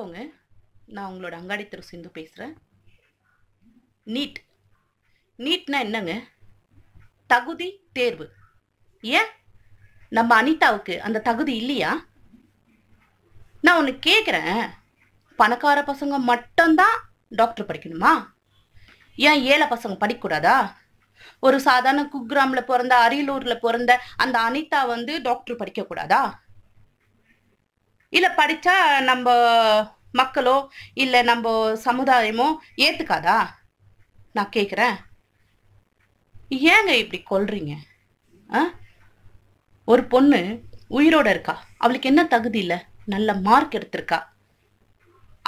வணக்கங்க நான் உங்களோட அங்காடி திரு சிந்து பேசுகிறேன் நீட் நீட்னா என்னங்க தகுதி தேர்வு ஏன் நம்ம அனிதாவுக்கு அந்த தகுதி இல்லையா நான் ஒன்று கேட்குறேன் பணக்கார பசங்க மட்டும்தான் டாக்டர் படிக்கணுமா ஏன் ஏழை பசங்க படிக்கக்கூடாதா ஒரு சாதாரண குக்கிராமில் பிறந்த அரியலூரில் பிறந்த அந்த அனிதா வந்து டாக்டர் படிக்கக்கூடாதா இல்லை படித்தா நம்ம மக்களோ இல்லை நம்ம சமுதாயமோ ஏற்றுக்காதா நான் கேட்குறேன் ஏங்க இப்படி கொல்றீங்க ஆ ஒரு பொண்ணு உயிரோட இருக்கா அவளுக்கு என்ன தகுதி இல்லை நல்ல மார்க் எடுத்திருக்கா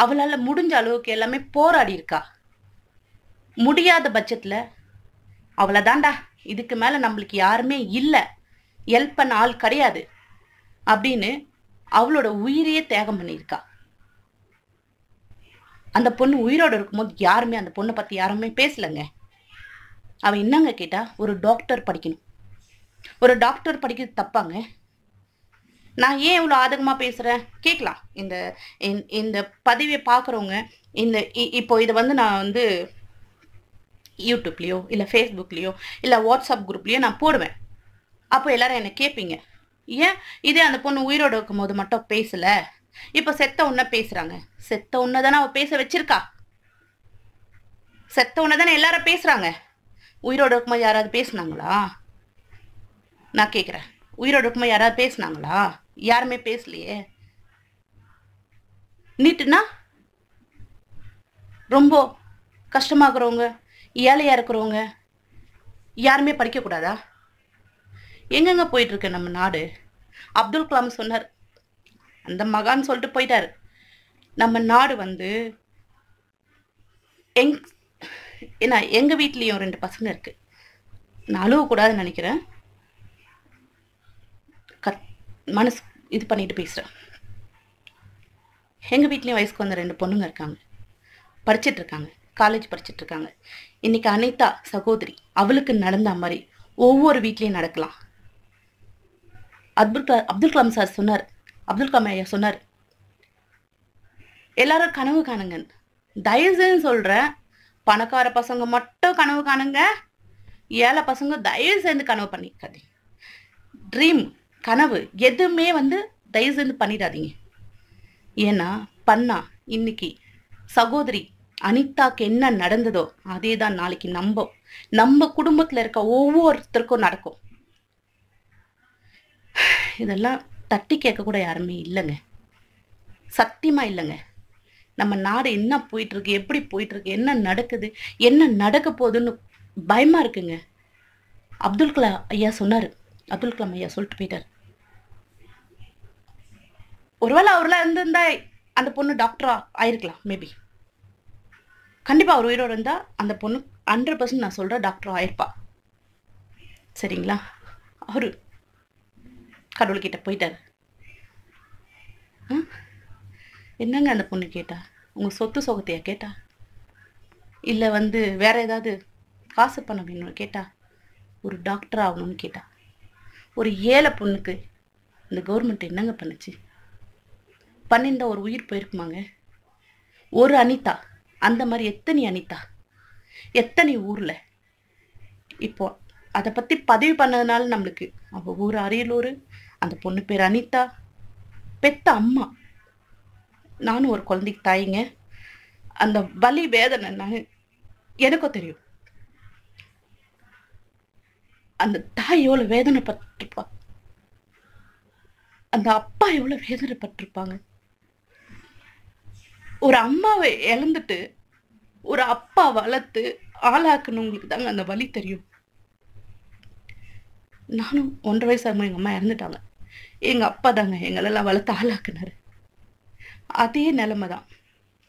அவளால் முடிஞ்ச அளவுக்கு எல்லாமே போராடி இருக்கா முடியாத பட்சத்தில் அவளை தாண்டா இதுக்கு மேலே நம்மளுக்கு யாருமே இல்லை ஹெல்ப் பண்ண ஆள் கிடையாது அப்படின்னு அவளோட உயிரையே தியாகம் பண்ணியிருக்கா அந்த பொண்ணு உயிரோடு இருக்கும்போது யாருமே அந்த பொண்ணை பற்றி யாருமே பேசலைங்க அவன் என்னங்க கேட்டால் ஒரு டாக்டர் படிக்கணும் ஒரு டாக்டர் படிக்கிறது தப்பாங்க நான் ஏன் இவ்வளோ ஆதகமாக பேசுகிறேன் கேட்கலாம் இந்த இந்த பதிவை பார்க்குறவங்க இந்த இப்போ இதை வந்து நான் வந்து யூடியூப்லேயோ இல்லை ஃபேஸ்புக்லேயோ இல்லை வாட்ஸ்அப் குரூப்லேயோ நான் போடுவேன் அப்போ எல்லோரும் என்னை கேட்பீங்க ஏன் இதே அந்த பொண்ணு உயிரோடு இருக்கும் போது மட்டும் பேசல இப்போ செத்த உன்ன பேசுறாங்க செத்த உன்ன தானே அவள் பேச வச்சிருக்கா செத்த உன்ன தானே எல்லாரும் பேசுறாங்க உயிரோடு இருக்கும்போது யாராவது பேசுனாங்களா நான் கேட்குறேன் உயிரோடு இருக்கும்போது யாராவது பேசுனாங்களா யாருமே பேசலையே நீட்டுனா ரொம்ப இருக்கிறவங்க ஏழையாக இருக்கிறவங்க யாருமே படிக்கக்கூடாதா எங்கெங்க போயிட்டு இருக்க நம்ம நாடு அப்துல் கலாம் சொன்னார் அந்த மகான் சொல்லிட்டு போயிட்டார் நம்ம நாடு வந்து எங் ஏன்னா எங்கள் வீட்லேயும் ரெண்டு பசங்க இருக்கு நான் அழுவக்கூடாதுன்னு நினைக்கிறேன் கத் மனசு இது பண்ணிட்டு பேசுகிறேன் எங்கள் வீட்லேயும் வயசுக்கு வந்த ரெண்டு பொண்ணுங்க இருக்காங்க படிச்சுட்டு இருக்காங்க காலேஜ் படிச்சுட்டு இருக்காங்க இன்னைக்கு அனிதா சகோதரி அவளுக்கு நடந்த மாதிரி ஒவ்வொரு வீட்லேயும் நடக்கலாம் அப்துல் அப்துல் கலாம் சார் சொன்னார் அப்துல் கலாம் ஐயா சொன்னார் எல்லாரும் கனவு காணுங்க தயவுசெய்து சொல்கிறேன் பணக்கார பசங்க மட்டும் கனவு காணுங்க ஏழை பசங்க தயவு சேர்ந்து கனவு பண்ணிக்காதீங்க ட்ரீம் கனவு எதுவுமே வந்து தயவு சேர்ந்து பண்ணிடாதீங்க ஏன்னா பண்ணா இன்னைக்கு சகோதரி அனிதாக்கு என்ன நடந்ததோ அதே தான் நாளைக்கு நம்ம நம்ம குடும்பத்தில் இருக்க ஒவ்வொருத்தருக்கும் நடக்கும் இதெல்லாம் தட்டி கேட்கக்கூட யாருமே இல்லைங்க சத்தியமாக இல்லைங்க நம்ம நாடு என்ன போயிட்டுருக்கு எப்படி போயிட்டுருக்கு என்ன நடக்குது என்ன நடக்க போகுதுன்னு பயமாக இருக்குங்க அப்துல் கலாம் ஐயா சொன்னார் அப்துல் கலாம் ஐயா சொல்லிட்டு போயிட்டார் ஒருவேளை அவரெலாம் இருந்திருந்தா அந்த பொண்ணு டாக்டரா ஆயிருக்கலாம் மேபி கண்டிப்பாக அவர் உயிரோடு இருந்தால் அந்த பொண்ணு ஹண்ட்ரட் பர்சன்ட் நான் சொல்கிறேன் டாக்டர் ஆயிருப்பா சரிங்களா அவர் கடவுள்கிட்ட ஆ என்னங்க அந்த பொண்ணு கேட்டா உங்கள் சொத்து சொகத்தையா கேட்டா இல்லை வந்து வேற ஏதாவது காசு பண்ண வேணும்னு கேட்டா ஒரு டாக்டர் ஆகணும்னு கேட்டா ஒரு ஏழை பொண்ணுக்கு இந்த கவர்மெண்ட் என்னங்க பண்ணுச்சு பண்ணியிருந்தா ஒரு உயிர் போயிருக்குமாங்க ஒரு அனிதா அந்த மாதிரி எத்தனை அனிதா எத்தனை ஊரில் இப்போ அதை பற்றி பதிவு பண்ணதுனால நம்மளுக்கு அவங்க ஊர் அரியலூர் அந்த பொண்ணு பேர் அனிதா பெத்த அம்மா நானும் ஒரு குழந்தைக்கு தாயிங்க அந்த வலி வேதனை நான் எனக்கும் தெரியும் அந்த தாய் எவ்வளவு வேதனை பட்டிருப்பா அந்த அப்பா எவ்வளவு வேதனை பட்டிருப்பாங்க ஒரு அம்மாவை இழந்துட்டு ஒரு அப்பா வளர்த்து ஆளாக்குனவங்களுக்கு தாங்க அந்த வழி தெரியும் நானும் ஒன்றரை வயசு ஆகும் எங்கள் அம்மா இறந்துட்டாங்க எங்கள் அப்பா தாங்க எங்களெல்லாம் வளர்த்து ஆளாக்குனாரு அதே நிலமை தான்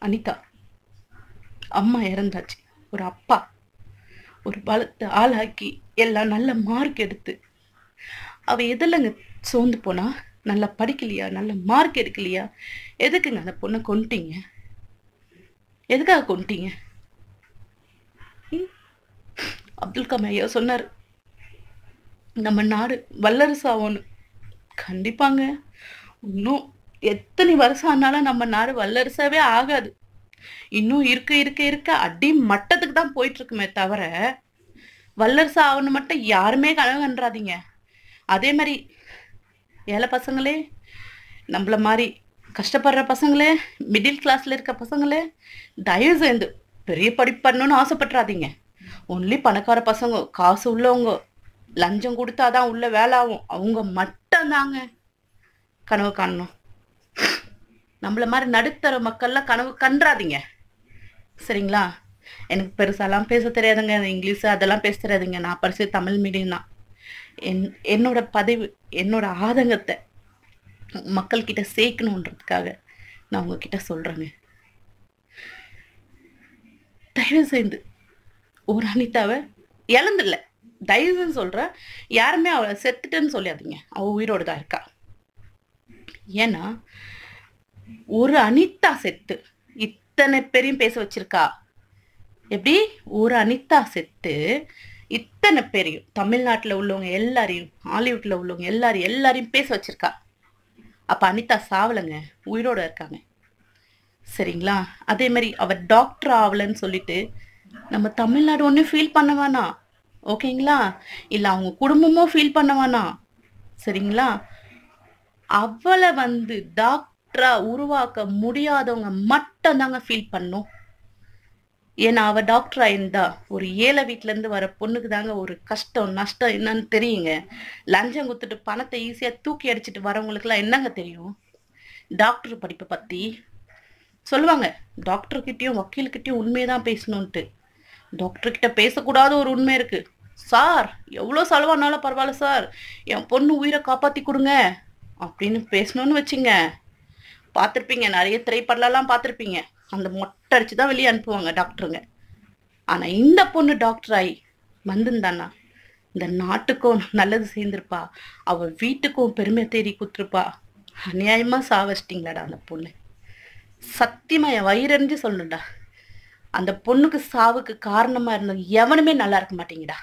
அனிதா அம்மா இறந்தாச்சு ஒரு அப்பா ஒரு வளர்த்து ஆளாக்கி எல்லாம் நல்ல மார்க் எடுத்து அவள் எதில்ங்க சோர்ந்து போனா நல்லா படிக்கலையா நல்ல மார்க் எடுக்கலையா எதுக்குங்க அந்த பொண்ணை கொண்டுட்டீங்க எதுக்காக கொண்டுட்டீங்க அப்துல் கமையா சொன்னார் நம்ம நாடு வல்லரசு ஆகணும் கண்டிப்பாங்க இன்னும் எத்தனை வருஷம் ஆனாலும் நம்ம நாடு வல்லரசாவே ஆகாது இன்னும் இருக்க இருக்க இருக்க அடி மட்டத்துக்கு தான் போயிட்டு இருக்குமே தவிர வல்லரசா ஆகணும் மட்டும் யாருமே கனவு அதே மாதிரி ஏழை பசங்களே நம்மள மாதிரி கஷ்டப்படுற பசங்களே மிடில் கிளாஸ்ல இருக்க பசங்களே தயவு சேர்ந்து பெரிய படிப்பு பண்ணணும்னு ஆசைப்பட்றாதீங்க ஒன்லி பணக்கார பசங்க காசு உள்ளவங்க லஞ்சம் கொடுத்தாதான் உள்ள வேலை ஆகும் அவங்க மட்டும்தாங்க கனவு காணணும் நம்மள மாதிரி நடுத்தர மக்கள்லாம் கனவு கன்றாதீங்க சரிங்களா எனக்கு பெருசாலாம் பேச தெரியாதுங்க இங்கிலீஷு அதெல்லாம் பேச தெரியாதுங்க நான் பரிசு தமிழ் மீடியம் தான் என் என்னோட பதிவு என்னோட ஆதங்கத்தை மக்கள்கிட்ட சேர்க்கணுன்றதுக்காக நான் உங்ககிட்ட சொல்கிறேங்க தயவு செய்து ஒரு அனிதாவை இழந்தில்லை தயவு சொல்கிறேன் யாருமே அவளை செத்துட்டேன்னு சொல்லாதீங்க அவள் உயிரோடு தான் இருக்கா ஏன்னா ஒரு அனிதா செத்து இத்தனை பேரையும் பேச வச்சிருக்கா எப்படி ஒரு அனிதா செத்து இத்தனை பேரையும் தமிழ்நாட்டில் உள்ளவங்க எல்லாரையும் ஹாலிவுட்டில் உள்ளவங்க எல்லாரையும் எல்லாரையும் பேச வச்சிருக்கா அப்போ அனிதா சாவலைங்க உயிரோடு இருக்காங்க சரிங்களா அதே மாதிரி அவர் டாக்டர் ஆகலைன்னு சொல்லிட்டு நம்ம தமிழ்நாடு ஒன்றும் ஃபீல் பண்ண வேணாம் ஓகேங்களா இல்லை அவங்க குடும்பமும் ஃபீல் பண்ணவானா சரிங்களா அவளை வந்து டாக்டரா உருவாக்க முடியாதவங்க மட்டும் தாங்க ஃபீல் பண்ணும் ஏன்னா அவள் டாக்டரா இருந்தா ஒரு ஏழை வீட்டிலேருந்து வர பொண்ணுக்கு தாங்க ஒரு கஷ்டம் நஷ்டம் என்னன்னு தெரியுங்க லஞ்சம் கொடுத்துட்டு பணத்தை ஈஸியாக தூக்கி அடிச்சிட்டு வரவங்களுக்குலாம் என்னங்க தெரியும் டாக்டர் படிப்பை பற்றி சொல்லுவாங்க டாக்டர்கிட்டையும் வக்கீல்கிட்டையும் உண்மையை தான் பேசணுன்ட்டு டாக்டர் கிட்ட பேசக்கூடாத ஒரு உண்மை இருக்கு சார் எவ்வளோ செலவானாலும் பரவாயில்ல சார் என் பொண்ணு உயிரை காப்பாற்றி கொடுங்க அப்படின்னு பேசணும்னு வச்சுங்க பார்த்துருப்பீங்க நிறைய திரைப்படலாம் பார்த்துருப்பீங்க அந்த மொட்டை அடிச்சு தான் வெளியே அனுப்புவாங்க டாக்டருங்க ஆனால் இந்த பொண்ணு டாக்டர் ஆகி வந்திருந்தானா இந்த நாட்டுக்கும் நல்லது சேர்ந்திருப்பா அவள் வீட்டுக்கும் பெருமை தேடி கொடுத்துருப்பா அநியாயமாக சாவச்சிட்டிங்களாடா அந்த பொண்ணு சத்தியமாக என் வயிறறிஞ்சு சொல்லணும்டா அந்த பொண்ணுக்கு சாவுக்கு காரணமாக இருந்த எவனுமே நல்லா இருக்க மாட்டேங்கடா